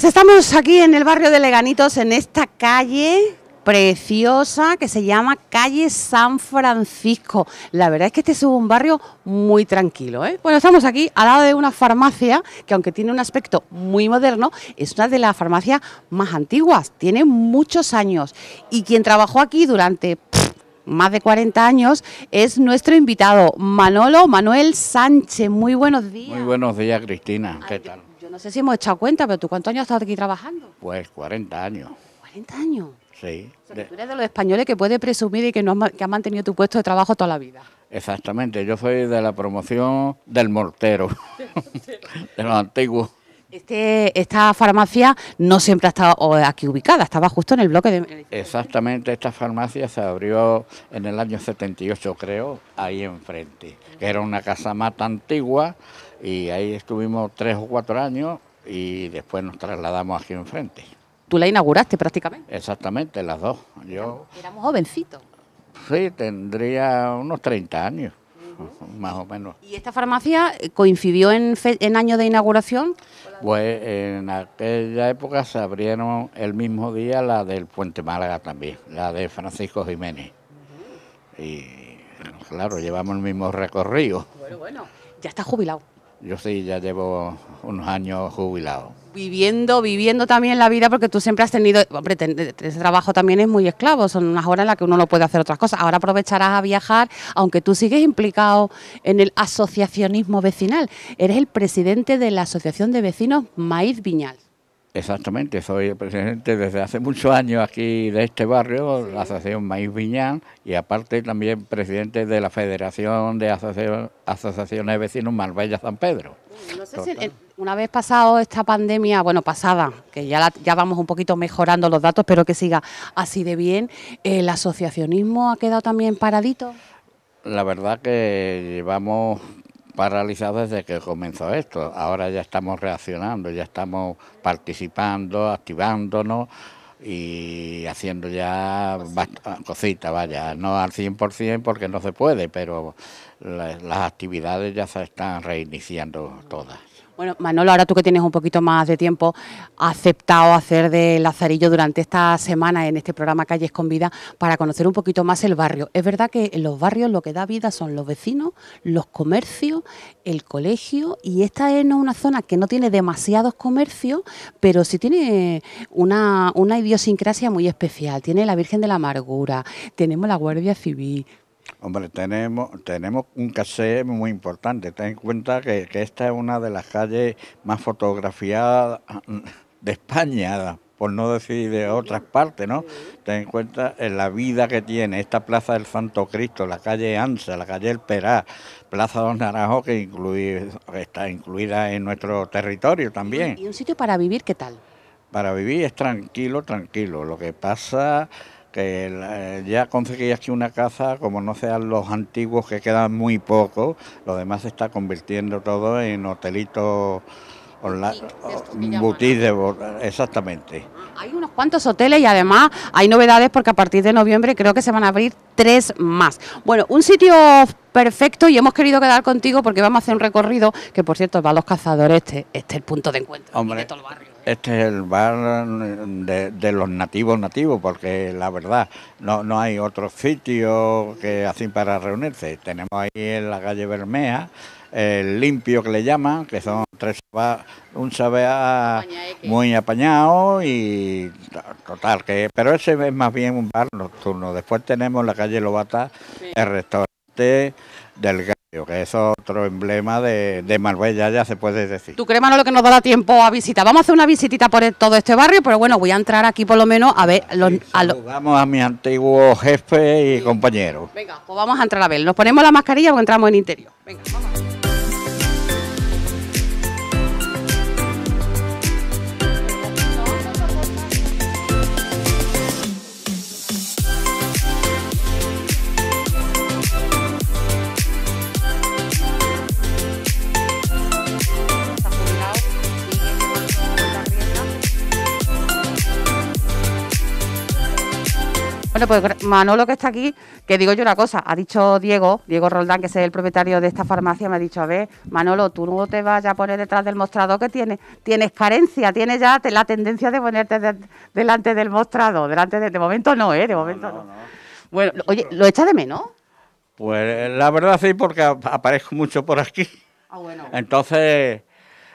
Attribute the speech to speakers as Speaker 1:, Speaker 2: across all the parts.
Speaker 1: Pues estamos aquí en el barrio de Leganitos, en esta calle preciosa que se llama calle San Francisco. La verdad es que este es un barrio muy tranquilo. ¿eh? Bueno, estamos aquí al lado de una farmacia que aunque tiene un aspecto muy moderno, es una de las farmacias más antiguas, tiene muchos años. Y quien trabajó aquí durante más de 40 años, es nuestro invitado, Manolo Manuel Sánchez. Muy buenos días. Muy
Speaker 2: buenos días, Cristina. ¿Qué tal?
Speaker 1: no sé si hemos echado cuenta, pero ¿tú cuántos años has estado aquí trabajando?
Speaker 2: Pues 40 años. ¿40 años? Sí. O tú
Speaker 1: eres de los españoles que puede presumir y que, no has, mantenido tu puesto de trabajo toda la vida.
Speaker 2: Exactamente, yo soy de la promoción del mortero, de los antiguos.
Speaker 1: Este, esta farmacia no siempre ha estado aquí ubicada, estaba justo en el bloque de...
Speaker 2: Exactamente, esta farmacia se abrió en el año 78, creo, ahí enfrente, era una casa más antigua y ahí estuvimos tres o cuatro años y después nos trasladamos aquí enfrente. Tú la inauguraste prácticamente. Exactamente, las dos. Yo,
Speaker 1: éramos jovencitos.
Speaker 2: Sí, tendría unos 30 años, más o menos. ¿Y
Speaker 1: esta farmacia eh, coincidió en, año de inauguración?
Speaker 2: Pues en aquella época se abrieron el mismo día la del Puente Málaga también, la de Francisco Jiménez. Y claro, llevamos el mismo recorrido.
Speaker 1: Bueno, bueno, ya está jubilado.
Speaker 2: Yo sí, ya llevo unos años jubilado.
Speaker 1: Viviendo, viviendo también la vida, porque tú siempre has tenido, hombre, ese trabajo también es muy esclavo, son unas horas en las que uno no puede hacer otras cosas. Ahora aprovecharás a viajar, aunque tú sigues implicado en el asociacionismo vecinal. Eres el presidente de la Asociación de Vecinos Maíz Viñal.
Speaker 2: Exactamente, soy el presidente desde hace muchos años aquí de este barrio, la Asociación Maíz Viñán, y aparte también presidente de la Federación de Asociaciones de Vecinos Marbella San Pedro.
Speaker 1: una vez pasado esta pandemia, bueno, pasada, que ya, ya vamos un poquito mejorando los datos, pero que siga así de bien, ¿el asociacionismo ha quedado también paradito?
Speaker 2: La verdad que llevamos realizado desde que comenzó esto. Ahora ya estamos reaccionando, ya estamos participando, activándonos y haciendo ya cositas, ah, vaya, no al 100% porque no se puede, pero las actividades ya se están reiniciando todas.
Speaker 1: Bueno, Manolo, ahora tú que tienes un poquito más de tiempo, ha aceptado hacer de Lazarillo durante esta semana en este programa Calles con Vida para conocer un poquito más el barrio. Es verdad que en los barrios lo que da vida son los vecinos, los comercios, el colegio y esta es una zona que no tiene demasiados comercios, pero sí tiene una, una idiosincrasia muy especial. Tiene la Virgen de la Amargura, tenemos la Guardia Civil,
Speaker 2: Hombre, tenemos, tenemos un caché muy importante. Ten en cuenta que, esta es una de las calles más fotografiadas mm, de España, por no decir de otras partes, ¿no? Ten en cuenta eh, la vida que tiene esta Plaza del Santo Cristo, la calle Ansa, la calle El Perá, Plaza Dos Naranjo... que está incluida en nuestro territorio también. ¿Y
Speaker 1: un sitio para vivir qué tal?
Speaker 2: Para vivir es tranquilo, tranquilo. Lo que pasa que ya conseguí aquí una casa, como no sean los antiguos que quedan muy pocos, lo demás se está convirtiendo todo en hotelitos Boutique de exactamente.
Speaker 1: Ah, hay unos cuantos hoteles y además hay novedades porque a partir de noviembre creo que se van a abrir tres más. Bueno, un sitio perfecto y hemos querido quedar contigo porque vamos a hacer un recorrido que, por cierto, va a los cazadores, este, este es el punto de encuentro de
Speaker 2: este es el bar de, los nativos nativos, porque la verdad no, hay otro sitio que hacen para reunirse. Tenemos ahí en la calle Bermea, el limpio que le llaman, que son tres un sabea muy apañado y total que pero ese es más bien un bar nocturno. Después tenemos la calle Lobata, el restaurante del gallo, que es otro emblema de, de, Marbella, ya se puede decir.
Speaker 1: Tú crema no lo que nos da tiempo a visitar. Vamos a hacer una visitita por todo este barrio, pero bueno, voy a entrar aquí por lo menos a ver... Los, Vamos a mi antiguo jefe y compañero. Venga, pues vamos a entrar a ver. Nos ponemos la mascarilla o entramos en interior. Venga, Bueno, pues Manolo que está aquí, que digo yo una cosa, ha dicho Diego, Diego Roldán, que es el propietario de esta farmacia, me ha dicho, a ver, Manolo, tú no te vayas a poner detrás del mostrador que tienes, tienes carencia, tienes ya la tendencia de ponerte delante del mostrador, delante de, de momento no, ¿eh? De momento no. Bueno, oye, ¿lo echa de menos?
Speaker 2: Pues la verdad sí, porque aparezco mucho por aquí. Ah, bueno. Entonces,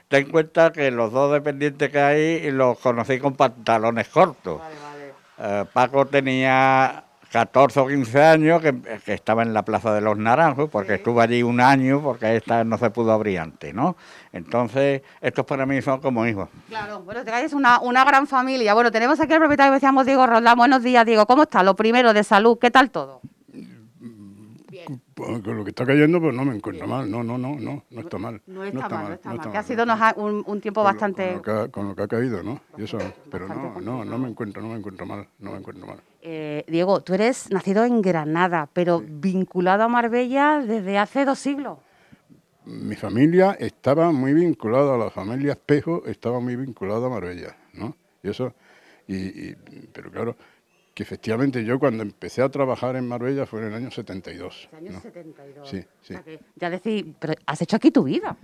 Speaker 2: ten en cuenta que los dos dependientes que hay los conocí con pantalones cortos. Eh, Paco tenía 14 o 15 años, que, estaba en la Plaza de los Naranjos, porque estuvo allí un año, porque esta no se pudo abrir antes, ¿no? Entonces, estos para mí son como hijos. Claro,
Speaker 1: bueno, es una, una gran familia. Bueno, tenemos aquí al propietario, decíamos Diego Roldán. Buenos días, Diego. ¿Cómo está? Lo primero, de salud, ¿qué tal todo?
Speaker 3: Pues, con lo que está cayendo, pues no me encuentro mal. No, no, no, no, no está mal. No está, mal, no está mal. Que ha
Speaker 1: sido un, tiempo bastante...
Speaker 3: Con lo, que ha, caído, ¿no? Y eso, pero no, no, no me encuentro, no me encuentro mal, no me encuentro mal.
Speaker 1: Eh, Diego, tú eres nacido en Granada, pero vinculado a Marbella desde hace dos siglos
Speaker 3: mi familia estaba muy vinculada a la familia Espejo, estaba muy vinculada a Marbella, ¿no? Y eso, y, pero claro, que efectivamente yo cuando empecé a trabajar en Marbella fue en el año 72. El año 72. Sí, sí.
Speaker 1: ya decís, pero has hecho aquí tu vida.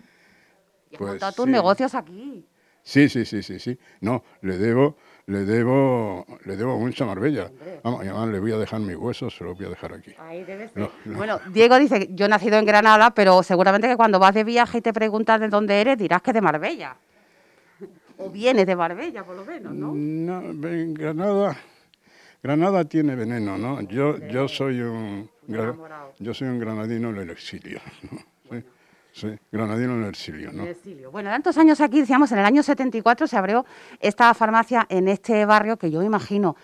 Speaker 3: Y has pues tus negocios aquí. Sí, sí, sí, sí, sí. No, le debo, le debo, le debo mucho a Marbella. Vamos, además le voy a dejar mis huesos, se los voy a dejar aquí. Ahí debe Bueno,
Speaker 1: Diego dice, yo he nacido en Granada, pero seguramente que cuando vas de viaje y te preguntas de dónde eres, dirás que de Marbella.
Speaker 3: O vienes de Marbella, por lo menos, ¿no? No, en Granada Granada tiene veneno, ¿no? Yo, yo, soy, un, yo soy un granadino en el exilio, ¿no? ¿Sí? granadino en el exilio, ¿no? El exilio.
Speaker 1: Bueno, tantos años aquí, decíamos, en el año 74 se abrió esta farmacia en este barrio que yo imagino.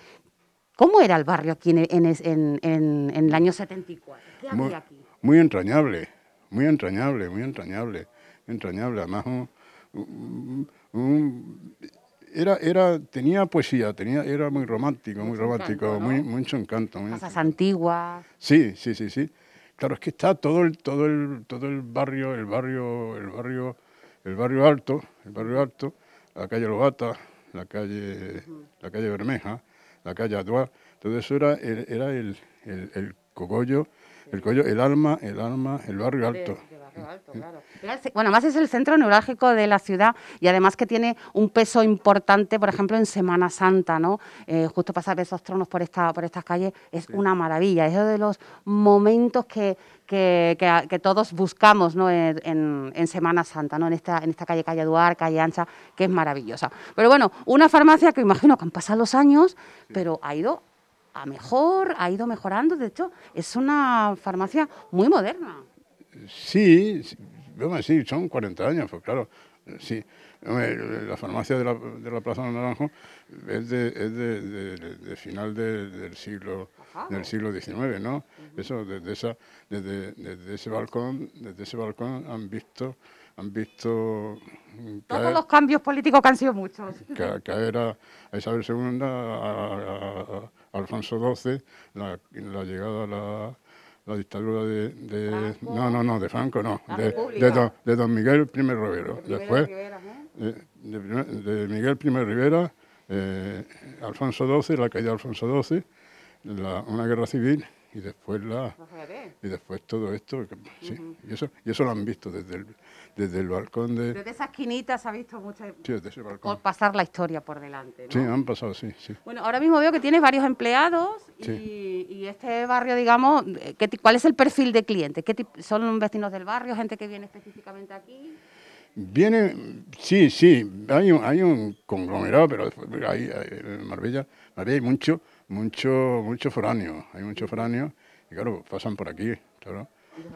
Speaker 1: ¿Cómo era el barrio aquí en, en, en, en el año 74?
Speaker 3: ¿Qué había muy, aquí? Muy entrañable, muy entrañable, muy entrañable, entrañable. Además, un, era, era, tenía poesía, tenía, era muy romántico, muy, romántico, muy, mucho encanto. Casas
Speaker 1: antiguas.
Speaker 3: Sí, sí, sí, sí. Claro, es que está todo el, todo el, todo el barrio, el barrio, el barrio, el barrio alto, el barrio alto, la calle lobata la calle, la calle Bermeja, la calle Aduá, todo eso era, era el, el, el cogollo, el, cogollo, el alma, el alma, el barrio alto.
Speaker 1: Bueno, más es el centro neurálgico de la ciudad y además que tiene un peso importante, por ejemplo, en Semana Santa, ¿no? Eh, justo pasar esos tronos por, esta, por estas calles es una maravilla. Es uno de los momentos que, todos buscamos eh, en, Semana Santa, ¿no? En esta, en esta calle, calle Duar, calle Ancha, que es maravillosa. Pero bueno, una farmacia que imagino que han pasado los años, pero ha ido a mejor, ha ido mejorando. De hecho, es una farmacia muy moderna
Speaker 3: sí, son 40 años, pues claro, sí. La farmacia de la, Plaza del Naranjo es de, es final del siglo del siglo XIX, ¿no? Eso desde esa desde, ese balcón desde ese balcón han visto han visto todos los
Speaker 1: cambios políticos que han sido muchos que
Speaker 3: caer a, Isabel II, a, Alfonso XII, la, la llegada a la la dictadura de, no, no, no, de Franco no, de, de don, de, don, Miguel I Rivero, después eh, de, Miguel I Rivera, eh, Alfonso XII, la caída de Alfonso XII, una guerra civil y después la y después todo esto, sí, y eso y eso lo han visto desde el desde el balcón de... Desde
Speaker 1: esa esquinita se ha visto muchas... Por pasar la historia por delante,
Speaker 3: Sí, han pasado, sí, sí. Bueno,
Speaker 1: ahora mismo veo que tienes varios empleados y, este barrio, digamos, eh, ¿qué, ¿cuál es el perfil de cliente? ¿Qué ¿Son vecinos del barrio, gente que viene específicamente aquí?
Speaker 3: Viene, sí, sí, hay un, hay un conglomerado, pero hay, en Marbella, Marbella hay mucho, mucho, mucho foráneo, hay mucho foráneo, y claro, pasan por aquí, claro.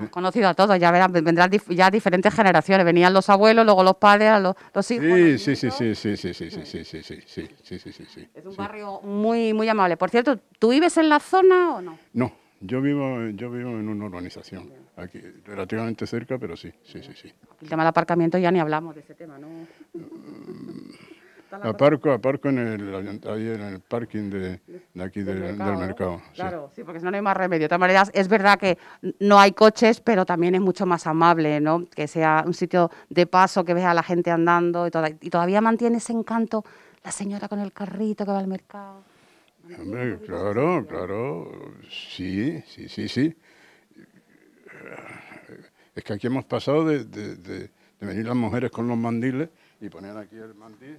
Speaker 1: Conocido a todos, ya verán, vendrán ya diferentes generaciones. Venían los abuelos, luego los padres, los,
Speaker 3: hijos. Sí, sí, sí, sí, sí, sí, sí, sí, sí, sí, sí, sí, Es un barrio
Speaker 1: muy, muy amable. Por cierto, ¿tú vives en la zona o no?
Speaker 3: No, yo vivo, yo vivo en una urbanización, aquí, relativamente cerca, pero sí, sí, sí, sí.
Speaker 1: El tema del aparcamiento ya ni hablamos de ese tema, ¿no?
Speaker 3: aparco, aparco en el, ahí en el parking de, aquí del, mercado. Claro,
Speaker 1: sí, porque si no, no hay más remedio. De todas maneras, es verdad que no hay coches, pero también es mucho más amable, ¿no? Que sea un sitio de paso, que vea a la gente andando y, todavía mantiene ese encanto la señora con el carrito que va al mercado.
Speaker 3: Hombre, claro, claro, sí, sí, sí, sí. Es que aquí hemos pasado de, de venir las mujeres con los mandiles y poner aquí el mandil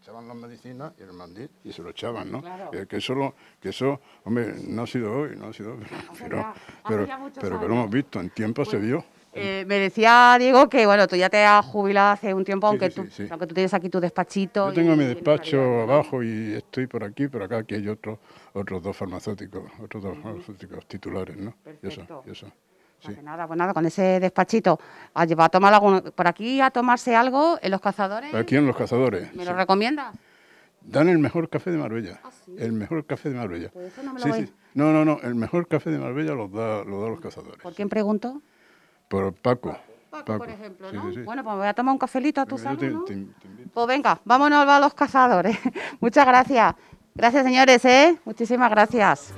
Speaker 3: echaban las medicinas y el mandil y se lo echaban, ¿no? Eh, que, eso hombre, no ha sido hoy, no ha sido hoy, pero, pero, lo hemos visto, en tiempo se vio. Pues,
Speaker 1: eh, me decía Diego que bueno, tú ya te has jubilado hace un tiempo, aunque, tú, aunque tú tienes aquí tu despachito. Yo tengo mi
Speaker 3: despacho abajo y estoy por aquí, pero acá, aquí hay otro, otros dos farmacéuticos, otros dos farmacéuticos titulares, ¿no? eso, eso
Speaker 1: nada, pues nada, con ese despachito a a tomar por aquí a tomarse algo en los cazadores.
Speaker 3: Aquí en los cazadores. ¿Me lo recomiendas? Dan el mejor café de Marbella. Ah, el mejor café de Marbella. Pues eso no, no, no, el mejor café de Marbella lo da, da los cazadores. ¿Por
Speaker 1: quién pregunto?
Speaker 3: Por Paco. Paco, por ejemplo, ¿no? Bueno,
Speaker 1: pues voy a tomar un cafelito a tu salud, Pues venga, vámonos a los cazadores. Muchas gracias. Gracias, señores, ¿eh? Muchísimas gracias.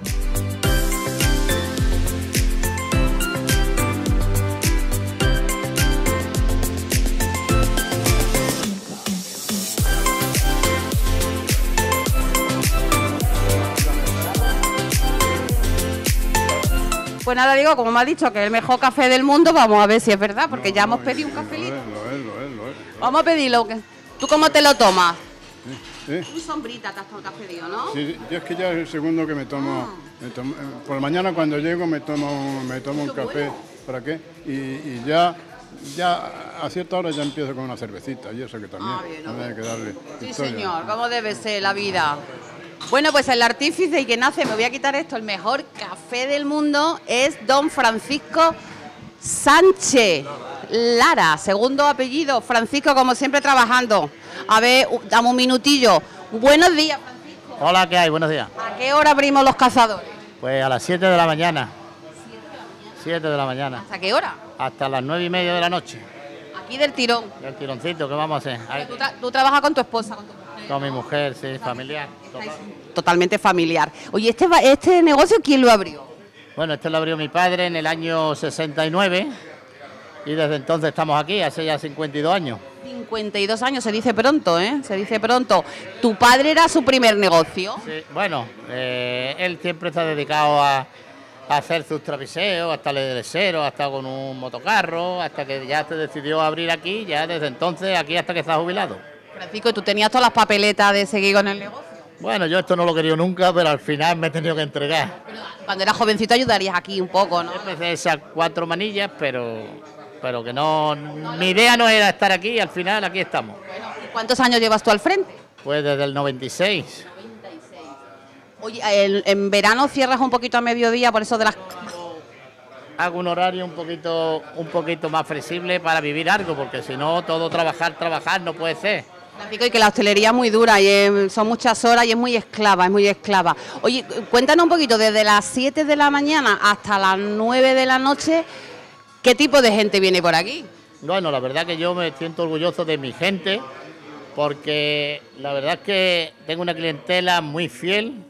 Speaker 1: Pues nada, digo, como me ha dicho que es el mejor café del mundo, vamos a ver si es verdad, porque ya hemos pedido un cafelito. vamos a pedirlo. ¿Tú cómo te lo tomas? Un sombrita te has ¿no? Sí, es que
Speaker 3: ya es el segundo que me tomo, ah. eh, por la mañana cuando llego me tomo, me tomo un café. ¿Para qué? Y, ya, ya a cierta hora ya empiezo con una cervecita y eso que también. Ah, bien, no, sí, señor,
Speaker 1: ¿Cómo debe ser la vida. Bueno, pues el artífice y que nace, me voy a quitar esto, el mejor café del mundo es don Francisco Sánchez Lara, segundo apellido. Francisco, como siempre, trabajando. A ver, dame un minutillo. Buenos días, Francisco.
Speaker 4: Hola, ¿qué hay? Buenos días.
Speaker 1: ¿A qué hora abrimos los cazadores?
Speaker 4: Pues a las 7 de la mañana. 7 de la mañana. ¿Hasta qué hora? Hasta las 9 y media de la noche del tirón. Del tironcito, ¿qué vamos a hacer?
Speaker 1: tú, trabajas con tu esposa,
Speaker 4: con mi mujer, sí, familiar.
Speaker 1: Totalmente familiar. Oye, este, este negocio, ¿quién lo abrió?
Speaker 4: Bueno, este lo abrió mi padre en el año 69 y desde entonces estamos aquí, hace ya 52 años.
Speaker 1: 52 años, se dice pronto, ¿eh? Se dice pronto. ¿Tu padre era su primer negocio?
Speaker 4: Sí, bueno, eh, él siempre está dedicado a, hacer sus trapiseos, hasta el cero hasta con un motocarro, hasta que ya se decidió abrir aquí, ya desde entonces aquí hasta que estás jubilado.
Speaker 1: Francisco, ¿tú tenías todas las papeletas de seguir con el negocio?
Speaker 4: Bueno, yo esto no lo quería nunca, pero al final me he tenido que entregar.
Speaker 1: cuando eras jovencito ayudarías aquí un
Speaker 4: poco, ¿no? Empecé esas cuatro manillas, pero, pero que no Mi idea no era estar aquí, al final aquí estamos.
Speaker 1: ¿Cuántos años llevas tú al frente?
Speaker 4: Pues desde el 96.
Speaker 1: Oye, en verano cierras un poquito a mediodía, por eso de las...
Speaker 4: Hago un horario un poquito, un poquito más flexible para vivir algo, porque si no, todo trabajar, trabajar no puede ser.
Speaker 1: Y que la hostelería es muy dura y son muchas horas y es muy esclava, es muy esclava. Oye, cuéntanos un poquito, desde las 7 de la mañana hasta las 9 de la noche, ¿qué tipo de gente viene por aquí?
Speaker 4: Bueno, la verdad que yo me siento orgulloso de mi gente, porque la verdad es que tengo una clientela muy fiel,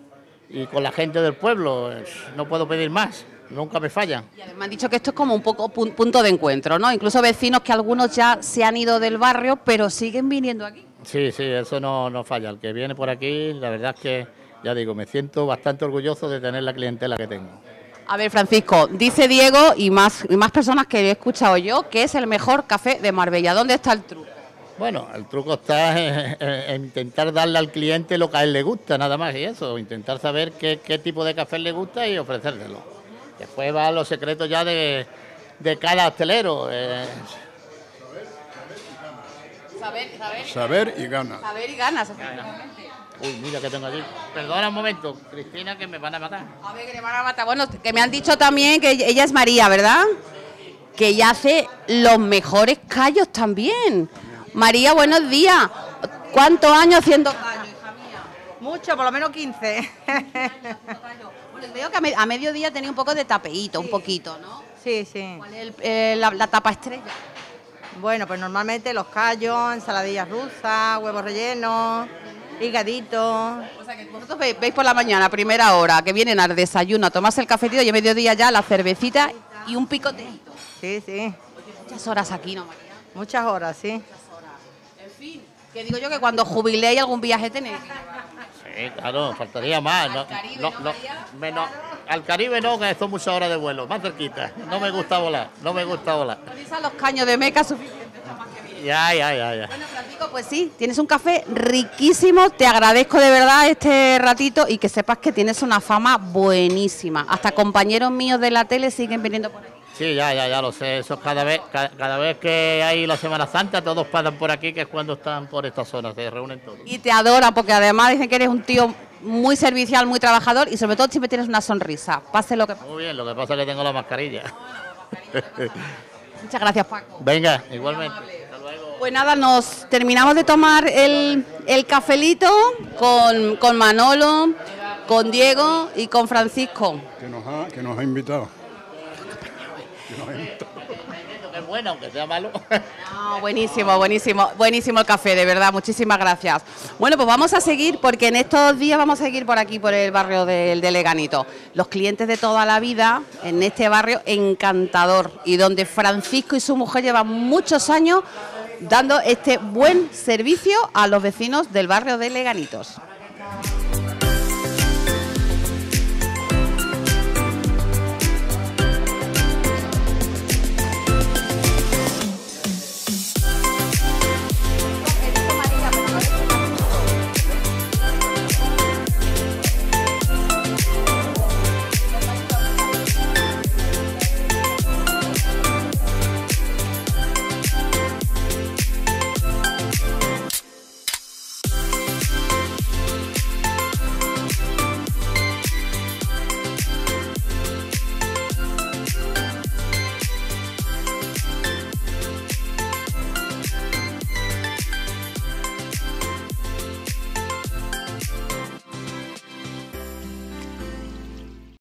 Speaker 4: y con la gente del pueblo. No puedo pedir más, nunca
Speaker 1: me falla. Me han dicho que esto es como un poco punto de encuentro, ¿no? Incluso vecinos que algunos ya se han ido del barrio, pero siguen viniendo aquí.
Speaker 4: Sí, sí, eso no, no falla. El que viene por aquí, la verdad es que, ya digo, me siento bastante orgulloso de tener la clientela que tengo.
Speaker 1: A ver, Francisco, dice Diego y más, y más personas que he escuchado yo que es el mejor café de Marbella. ¿Dónde está el truco?
Speaker 4: Bueno, el truco está en, intentar darle al cliente lo que a él le gusta, nada más y eso, intentar saber qué, tipo de café le gusta y ofrecérselo. Después va los secretos ya de, cada hostelero. Eh.
Speaker 1: Saber, saber y ganas. Saber y ganas,
Speaker 4: Uy, mira que tengo aquí. Perdona un momento, Cristina, que me van a matar.
Speaker 1: A ver, que me van a matar. Bueno, que me han dicho también que ella es María, ¿verdad? Que ella hace los mejores callos también. María, buenos días. ¿Cuántos años haciendo Mucho, por lo menos 15. veo que a, mediodía tenía un poco de tapeíto, un poquito, ¿no? Sí, sí. ¿Cuál es eh, la, tapa estrella? Bueno, pues normalmente los callos, ensaladillas rusas, huevos rellenos, higaditos. O sea, que vosotros veis, por la mañana, primera hora, que vienen al desayuno a el cafetito y a mediodía ya la cervecita y un picoteito. Sí, sí. Muchas horas aquí, ¿no, María? Muchas horas, sí. Que digo yo que cuando jubiléis algún viaje tenéis.
Speaker 4: Sí, claro, faltaría más. Al Caribe, no, al que son muchas horas de vuelo, más cerquita. No me gusta volar, no me gusta volar.
Speaker 1: Con los caños de meca suficientes
Speaker 4: más que Ya, ya, ya, ya. Bueno, Francisco,
Speaker 1: pues sí, tienes un café riquísimo. Te agradezco de verdad este ratito y que sepas que tienes una fama buenísima. Hasta compañeros míos de la tele siguen viniendo por
Speaker 4: Sí, ya, ya, ya lo sé. Eso cada vez, cada, vez que hay la Semana Santa, todos pasan por aquí, que es cuando están por esta zona, se reúnen todos. Y
Speaker 1: te adora porque además dicen que eres un tío muy servicial, muy trabajador y sobre todo siempre tienes una sonrisa, pase lo que pase.
Speaker 4: Muy bien, lo que pasa es que tengo la mascarilla.
Speaker 1: Muchas gracias, Paco.
Speaker 4: Venga, igualmente.
Speaker 1: Pues nada, nos terminamos de tomar el, cafelito con, Manolo, con Diego y con Francisco.
Speaker 3: que nos ha invitado.
Speaker 4: Este
Speaker 1: buenísimo, buenísimo, buenísimo el café, de verdad, muchísimas gracias. Bueno, pues vamos a seguir porque en estos días vamos a seguir por aquí, por el barrio del de Leganito. Los clientes de toda la vida en este barrio encantador y donde Francisco y su mujer llevan muchos años dando este buen servicio a los vecinos del barrio de Leganitos.